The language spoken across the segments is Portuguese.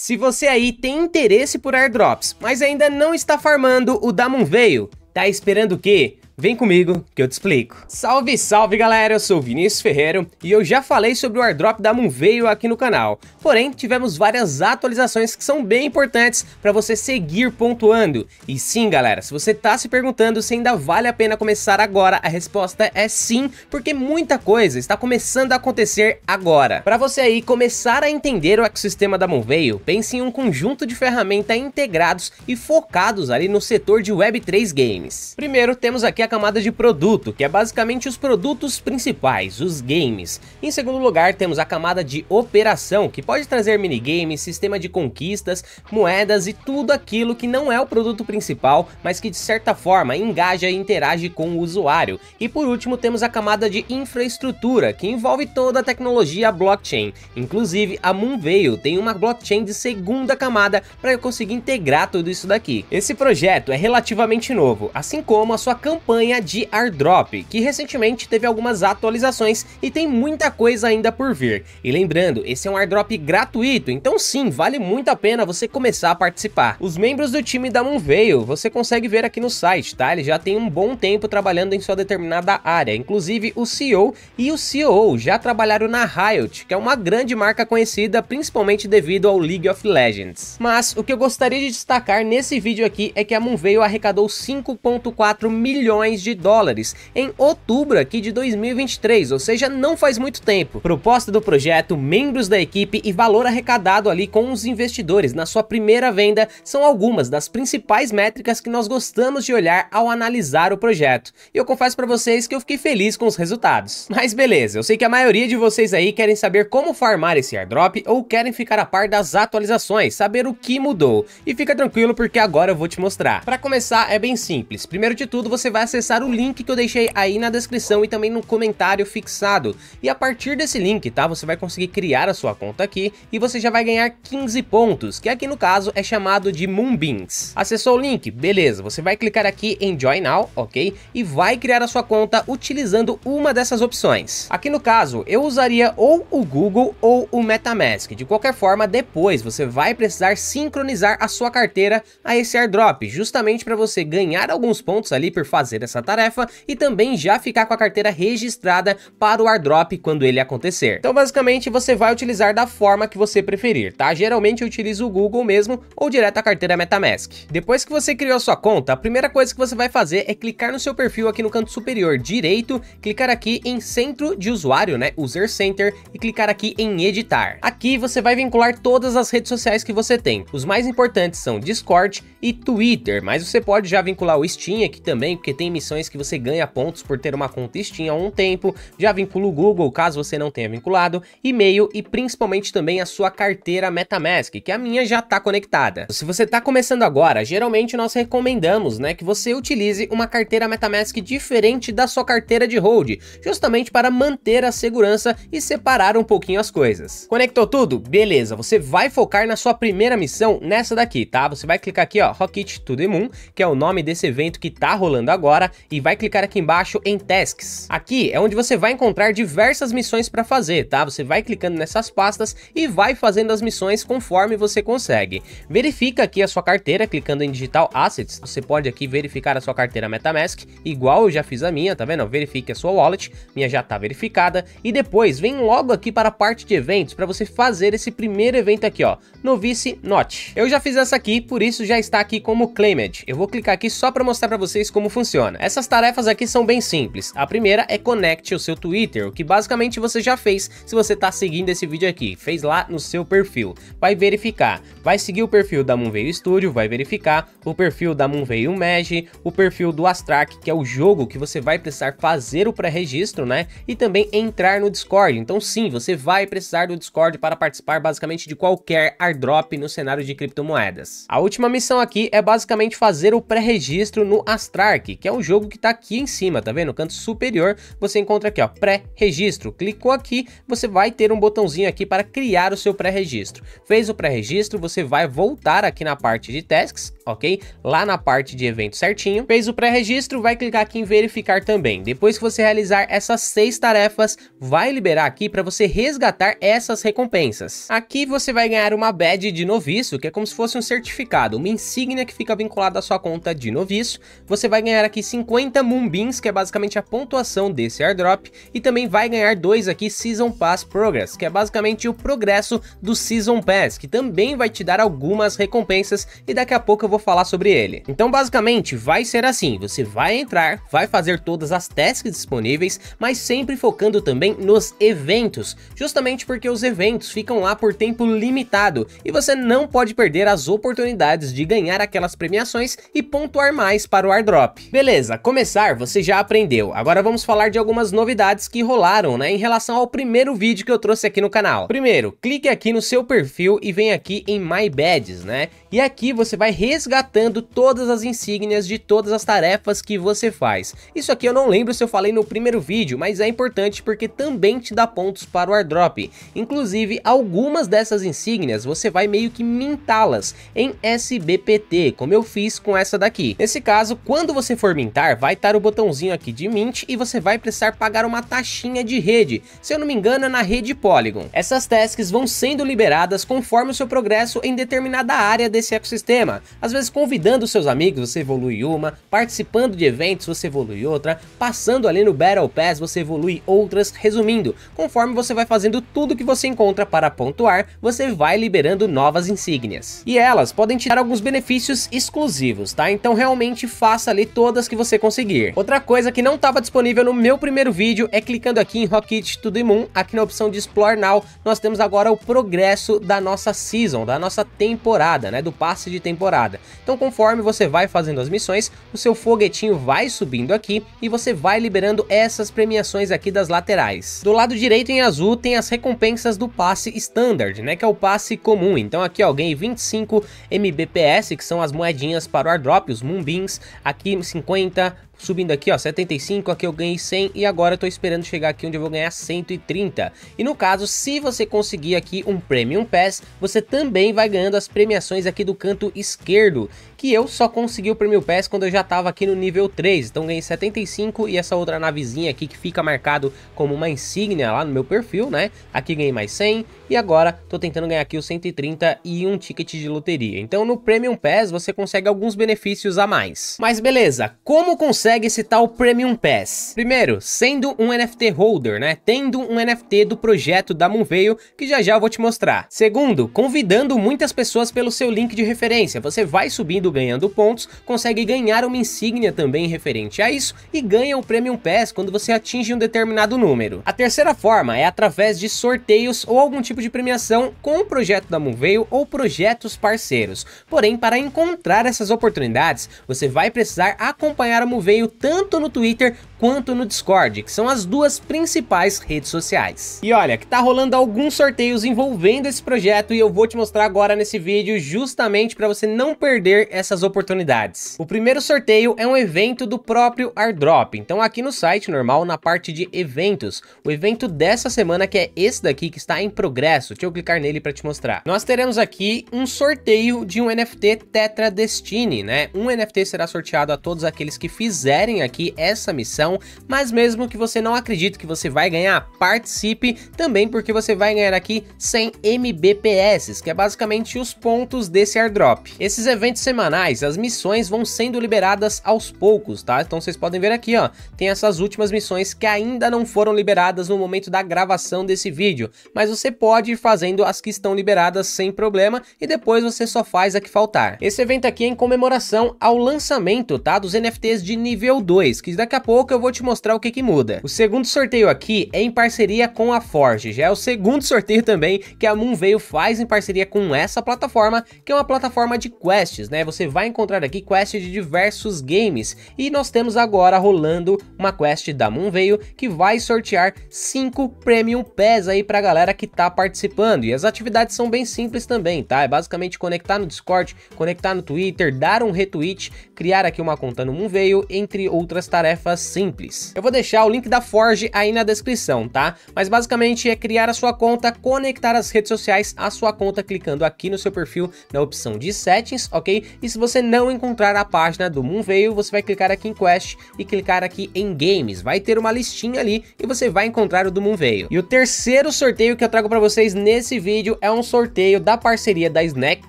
Se você aí tem interesse por airdrops, mas ainda não está farmando o Damon Veil, tá esperando o quê? Vem comigo que eu te explico. Salve, salve galera, eu sou Vinícius Ferreiro e eu já falei sobre o airdrop da Moonveio aqui no canal. Porém, tivemos várias atualizações que são bem importantes para você seguir pontuando. E sim galera, se você tá se perguntando se ainda vale a pena começar agora, a resposta é sim, porque muita coisa está começando a acontecer agora. Para você aí começar a entender o ecossistema da Moonveio, pense em um conjunto de ferramentas integrados e focados ali no setor de Web3 Games. Primeiro temos aqui a a camada de produto, que é basicamente os produtos principais, os games. Em segundo lugar, temos a camada de operação, que pode trazer minigames, sistema de conquistas, moedas e tudo aquilo que não é o produto principal, mas que de certa forma engaja e interage com o usuário. E por último, temos a camada de infraestrutura, que envolve toda a tecnologia blockchain. Inclusive, a Moonveil tem uma blockchain de segunda camada para eu conseguir integrar tudo isso daqui. Esse projeto é relativamente novo, assim como a sua campanha campanha de airdrop, que recentemente teve algumas atualizações e tem muita coisa ainda por vir. E lembrando, esse é um airdrop gratuito, então sim, vale muito a pena você começar a participar. Os membros do time da Moonveil, você consegue ver aqui no site, tá? Ele já tem um bom tempo trabalhando em sua determinada área, inclusive o CEO e o CEO já trabalharam na Riot, que é uma grande marca conhecida principalmente devido ao League of Legends. Mas o que eu gostaria de destacar nesse vídeo aqui é que a Moonveil arrecadou 5.4 milhões milhões de dólares em outubro aqui de 2023, ou seja, não faz muito tempo. Proposta do projeto, membros da equipe e valor arrecadado ali com os investidores na sua primeira venda são algumas das principais métricas que nós gostamos de olhar ao analisar o projeto. E eu confesso para vocês que eu fiquei feliz com os resultados. Mas beleza, eu sei que a maioria de vocês aí querem saber como farmar esse airdrop ou querem ficar a par das atualizações, saber o que mudou. E fica tranquilo porque agora eu vou te mostrar. Para começar é bem simples. Primeiro de tudo, você vai acessar acessar o link que eu deixei aí na descrição e também no comentário fixado. E a partir desse link, tá? Você vai conseguir criar a sua conta aqui e você já vai ganhar 15 pontos, que aqui no caso é chamado de Moonbeams. Acessou o link? Beleza, você vai clicar aqui em Join Now, ok? E vai criar a sua conta utilizando uma dessas opções. Aqui no caso, eu usaria ou o Google ou o MetaMask. De qualquer forma, depois você vai precisar sincronizar a sua carteira a esse airdrop, justamente para você ganhar alguns pontos ali por fazer essa tarefa e também já ficar com a carteira registrada para o airdrop quando ele acontecer. Então basicamente você vai utilizar da forma que você preferir, tá? Geralmente eu utilizo o Google mesmo ou direto a carteira Metamask. Depois que você criou a sua conta, a primeira coisa que você vai fazer é clicar no seu perfil aqui no canto superior direito, clicar aqui em centro de usuário, né, user center e clicar aqui em editar. Aqui você vai vincular todas as redes sociais que você tem. Os mais importantes são Discord e Twitter, mas você pode já vincular o Steam aqui também, porque tem tem missões que você ganha pontos por ter uma conta Steam há um tempo, já vincula o Google caso você não tenha vinculado, e-mail e principalmente também a sua carteira MetaMask, que a minha já está conectada. Se você está começando agora, geralmente nós recomendamos né, que você utilize uma carteira MetaMask diferente da sua carteira de hold, justamente para manter a segurança e separar um pouquinho as coisas. Conectou tudo? Beleza, você vai focar na sua primeira missão nessa daqui, tá? Você vai clicar aqui, ó, Rocket to the Moon, que é o nome desse evento que tá rolando agora, agora e vai clicar aqui embaixo em Tasks. Aqui é onde você vai encontrar diversas missões para fazer, tá? Você vai clicando nessas pastas e vai fazendo as missões conforme você consegue. Verifica aqui a sua carteira clicando em Digital Assets. Você pode aqui verificar a sua carteira MetaMask, igual eu já fiz a minha, tá vendo? Verifique a sua wallet, minha já tá verificada. E depois vem logo aqui para a parte de eventos para você fazer esse primeiro evento aqui, ó, Novice Not. Eu já fiz essa aqui, por isso já está aqui como Claimed. Eu vou clicar aqui só para mostrar para vocês como funciona. Essas tarefas aqui são bem simples. A primeira é conecte o seu Twitter, o que basicamente você já fez se você está seguindo esse vídeo aqui. Fez lá no seu perfil. Vai verificar. Vai seguir o perfil da Moonveio Studio, vai verificar o perfil da Moonveio Mag, o perfil do Astrak, que é o jogo que você vai precisar fazer o pré-registro, né? E também entrar no Discord. Então sim, você vai precisar do Discord para participar basicamente de qualquer airdrop no cenário de criptomoedas. A última missão aqui é basicamente fazer o pré-registro no Astrak, que é o o jogo que está aqui em cima, tá vendo? No canto superior você encontra aqui, ó, pré-registro. Clicou aqui, você vai ter um botãozinho aqui para criar o seu pré-registro. Fez o pré-registro, você vai voltar aqui na parte de tasks, ok? Lá na parte de evento certinho. Fez o pré-registro, vai clicar aqui em verificar também. Depois que você realizar essas seis tarefas, vai liberar aqui para você resgatar essas recompensas. Aqui você vai ganhar uma badge de noviço, que é como se fosse um certificado, uma insígnia que fica vinculada à sua conta de noviço. Você vai ganhar aqui 50 Moonbeams, que é basicamente a pontuação desse airdrop, e também vai ganhar dois aqui Season Pass Progress, que é basicamente o progresso do Season Pass, que também vai te dar algumas recompensas e daqui a pouco eu vou falar sobre ele. Então basicamente vai ser assim, você vai entrar, vai fazer todas as tasks disponíveis, mas sempre focando também nos eventos, justamente porque os eventos ficam lá por tempo limitado e você não pode perder as oportunidades de ganhar aquelas premiações e pontuar mais para o airdrop. Beleza, Beleza, começar você já aprendeu. Agora vamos falar de algumas novidades que rolaram, né, em relação ao primeiro vídeo que eu trouxe aqui no canal. Primeiro, clique aqui no seu perfil e vem aqui em My Badges, né? E aqui você vai resgatando todas as insígnias de todas as tarefas que você faz. Isso aqui eu não lembro se eu falei no primeiro vídeo, mas é importante porque também te dá pontos para o airdrop. Inclusive, algumas dessas insígnias você vai meio que mintá-las em SBPT, como eu fiz com essa daqui. Nesse caso, quando você for mintar, vai estar o botãozinho aqui de Mint e você vai precisar pagar uma taxinha de rede, se eu não me engano é na rede Polygon. Essas tasks vão sendo liberadas conforme o seu progresso em determinada área desse ecossistema, às vezes convidando seus amigos você evolui uma, participando de eventos você evolui outra, passando ali no Battle Pass você evolui outras, resumindo, conforme você vai fazendo tudo que você encontra para pontuar, você vai liberando novas insígnias. E elas podem te dar alguns benefícios exclusivos, tá? Então realmente faça ali todas que você conseguir. Outra coisa que não estava disponível no meu primeiro vídeo é clicando aqui em Rocket to the Moon, aqui na opção de Explore Now, nós temos agora o progresso da nossa season, da nossa temporada, né, do passe de temporada. Então conforme você vai fazendo as missões, o seu foguetinho vai subindo aqui e você vai liberando essas premiações aqui das laterais. Do lado direito em azul tem as recompensas do passe standard, né, que é o passe comum. Então aqui ó, 25 MBPS, que são as moedinhas para o airdrop, os Moonbeams, aqui 50 50 subindo aqui, ó, 75, aqui eu ganhei 100 e agora eu tô esperando chegar aqui onde eu vou ganhar 130. E no caso, se você conseguir aqui um Premium Pass, você também vai ganhando as premiações aqui do canto esquerdo, que eu só consegui o Premium Pass quando eu já tava aqui no nível 3, então ganhei 75 e essa outra navezinha aqui que fica marcado como uma insígnia lá no meu perfil, né? Aqui ganhei mais 100 e agora tô tentando ganhar aqui os 130 e um ticket de loteria. Então no Premium Pass você consegue alguns benefícios a mais. Mas beleza, como consegue consegue esse tal Premium Pass? Primeiro, sendo um NFT holder, né? Tendo um NFT do projeto da Moonveil, que já já eu vou te mostrar. Segundo, convidando muitas pessoas pelo seu link de referência. Você vai subindo ganhando pontos, consegue ganhar uma insígnia também referente a isso e ganha o Premium Pass quando você atinge um determinado número. A terceira forma é através de sorteios ou algum tipo de premiação com o projeto da Moonveil ou projetos parceiros. Porém, para encontrar essas oportunidades, você vai precisar acompanhar a Moonveil tanto no Twitter quanto no Discord, que são as duas principais redes sociais. E olha, que tá rolando alguns sorteios envolvendo esse projeto e eu vou te mostrar agora nesse vídeo justamente para você não perder essas oportunidades. O primeiro sorteio é um evento do próprio AirDrop, então aqui no site normal, na parte de eventos, o evento dessa semana que é esse daqui que está em progresso, deixa eu clicar nele para te mostrar. Nós teremos aqui um sorteio de um NFT Tetra Destiny, né? Um NFT será sorteado a todos aqueles que fizerem aqui essa missão então, mas mesmo que você não acredite que você vai ganhar, participe também porque você vai ganhar aqui 100 MBPS, que é basicamente os pontos desse airdrop. Esses eventos semanais, as missões vão sendo liberadas aos poucos, tá? Então vocês podem ver aqui, ó, tem essas últimas missões que ainda não foram liberadas no momento da gravação desse vídeo, mas você pode ir fazendo as que estão liberadas sem problema e depois você só faz a que faltar. Esse evento aqui é em comemoração ao lançamento, tá, dos NFTs de nível 2, que daqui a pouco eu eu vou te mostrar o que que muda. O segundo sorteio aqui é em parceria com a Forge, já é o segundo sorteio também que a Moonveil faz em parceria com essa plataforma, que é uma plataforma de quests, né? Você vai encontrar aqui quests de diversos games e nós temos agora rolando uma quest da Moonveil que vai sortear 5 Premium Pass aí pra galera que tá participando. E as atividades são bem simples também, tá? É basicamente conectar no Discord, conectar no Twitter, dar um retweet, criar aqui uma conta no Moonveil, entre outras tarefas simples simples. Eu vou deixar o link da Forge aí na descrição, tá? Mas basicamente é criar a sua conta, conectar as redes sociais à sua conta clicando aqui no seu perfil na opção de settings, ok? E se você não encontrar a página do Moonveil, você vai clicar aqui em Quest e clicar aqui em Games. Vai ter uma listinha ali e você vai encontrar o do Moonveil. E o terceiro sorteio que eu trago para vocês nesse vídeo é um sorteio da parceria da Snack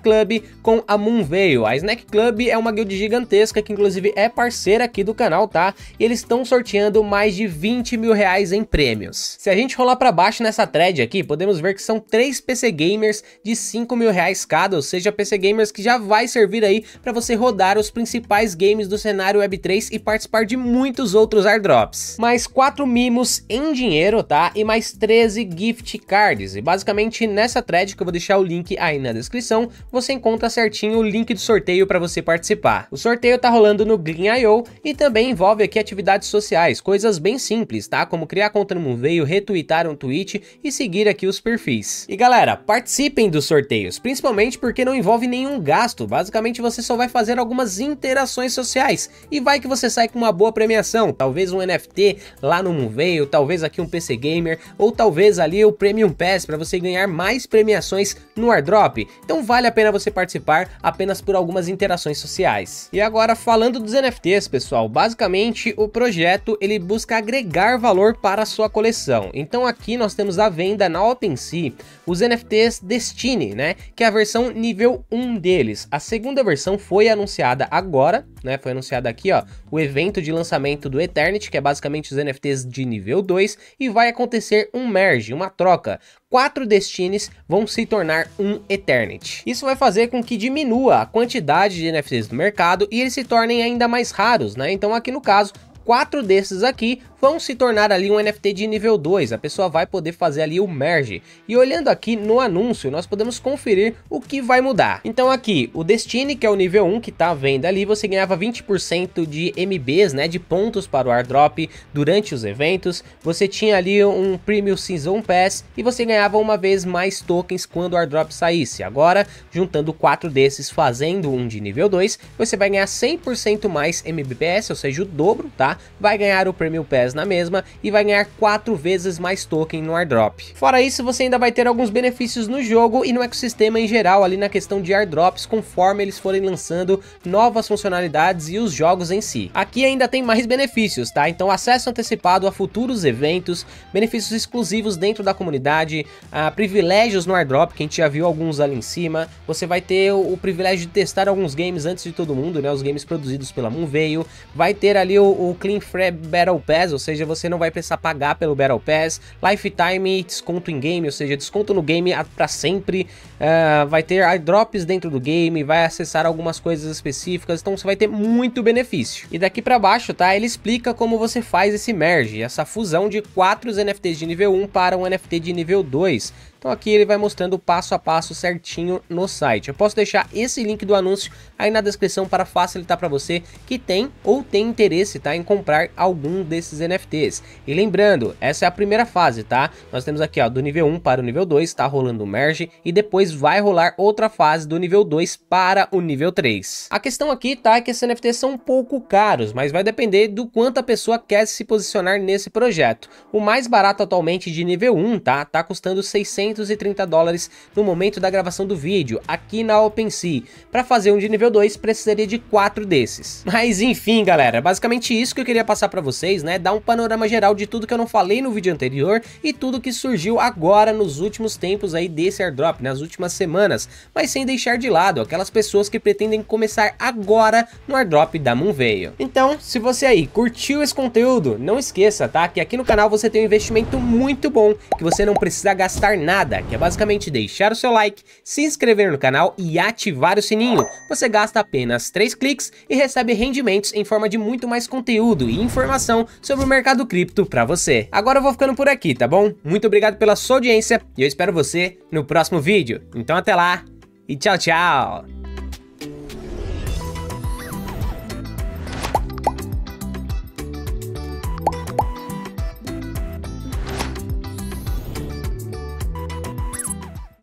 Club com a Moonveil. A Snack Club é uma guild gigantesca que inclusive é parceira aqui do canal, tá? E eles estão sorteando mais de 20 mil reais em prêmios. Se a gente rolar para baixo nessa thread aqui, podemos ver que são três PC Gamers de 5 mil reais cada, ou seja, PC Gamers que já vai servir aí para você rodar os principais games do cenário Web3 e participar de muitos outros airdrops. Mais quatro mimos em dinheiro, tá? E mais 13 gift cards. E basicamente nessa thread, que eu vou deixar o link aí na descrição, você encontra certinho o link do sorteio para você participar. O sorteio tá rolando no Green.io e também envolve aqui atividades sociais sociais, coisas bem simples, tá? Como criar conta no Moveio, retweetar um tweet e seguir aqui os perfis. E galera, participem dos sorteios, principalmente porque não envolve nenhum gasto, basicamente você só vai fazer algumas interações sociais e vai que você sai com uma boa premiação, talvez um NFT lá no Moveio, talvez aqui um PC Gamer ou talvez ali o Premium Pass para você ganhar mais premiações no airdrop. Então vale a pena você participar apenas por algumas interações sociais. E agora falando dos NFTs, pessoal, basicamente o projeto projeto ele busca agregar valor para a sua coleção. Então aqui nós temos à venda na OpenSea os NFTs Destiny, né, que é a versão nível 1 deles. A segunda versão foi anunciada agora, né, foi anunciada aqui, ó, o evento de lançamento do Eternity, que é basicamente os NFTs de nível 2, e vai acontecer um merge, uma troca. Quatro Destines vão se tornar um Eternity. Isso vai fazer com que diminua a quantidade de NFTs do mercado e eles se tornem ainda mais raros, né? Então aqui no caso, quatro desses aqui vão se tornar ali um NFT de nível 2, a pessoa vai poder fazer ali o merge. E olhando aqui no anúncio, nós podemos conferir o que vai mudar. Então aqui, o Destiny, que é o nível 1 que tá à venda ali, você ganhava 20% de MBs, né, de pontos para o airdrop durante os eventos. Você tinha ali um Premium Season Pass e você ganhava uma vez mais tokens quando o airdrop saísse. Agora, juntando quatro desses, fazendo um de nível 2, você vai ganhar 100% mais MBPS, ou seja, o dobro, tá? Vai ganhar o Premium Pass na mesma e vai ganhar 4 vezes mais token no airdrop. Fora isso, você ainda vai ter alguns benefícios no jogo e no ecossistema em geral ali na questão de airdrops conforme eles forem lançando novas funcionalidades e os jogos em si. Aqui ainda tem mais benefícios, tá? Então acesso antecipado a futuros eventos, benefícios exclusivos dentro da comunidade, ah, privilégios no airdrop, que a gente já viu alguns ali em cima, você vai ter o, privilégio de testar alguns games antes de todo mundo, né? Os games produzidos pela Moonveio, vai ter ali o, o Clean Free Battle Pass, ou ou seja, você não vai precisar pagar pelo Battle Pass, Lifetime, desconto em game, ou seja, desconto no game para sempre, uh, vai ter airdrops dentro do game, vai acessar algumas coisas específicas, então você vai ter muito benefício. E daqui para baixo, tá, ele explica como você faz esse merge, essa fusão de quatro NFTs de nível 1 para um NFT de nível 2, então aqui ele vai mostrando o passo a passo certinho no site. Eu posso deixar esse link do anúncio aí na descrição para facilitar para você que tem ou tem interesse tá, em comprar algum desses NFTs. E lembrando, essa é a primeira fase, tá? Nós temos aqui ó, do nível 1 para o nível 2, tá rolando o merge e depois vai rolar outra fase do nível 2 para o nível 3. A questão aqui tá é que esses NFTs são um pouco caros, mas vai depender do quanto a pessoa quer se posicionar nesse projeto. O mais barato atualmente de nível 1, tá? Tá custando 600 330 dólares no momento da gravação do vídeo, aqui na OpenSea. Para fazer um de nível 2, precisaria de 4 desses. Mas enfim, galera, basicamente isso que eu queria passar para vocês, né? Dar um panorama geral de tudo que eu não falei no vídeo anterior e tudo que surgiu agora nos últimos tempos aí desse airdrop, nas últimas semanas, mas sem deixar de lado aquelas pessoas que pretendem começar agora no airdrop da Moonveil. Então, se você aí curtiu esse conteúdo, não esqueça, tá? Que aqui no canal você tem um investimento muito bom, que você não precisa gastar nada nada, que é basicamente deixar o seu like, se inscrever no canal e ativar o sininho. Você gasta apenas 3 cliques e recebe rendimentos em forma de muito mais conteúdo e informação sobre o mercado cripto para você. Agora eu vou ficando por aqui, tá bom? Muito obrigado pela sua audiência e eu espero você no próximo vídeo. Então até lá e tchau, tchau!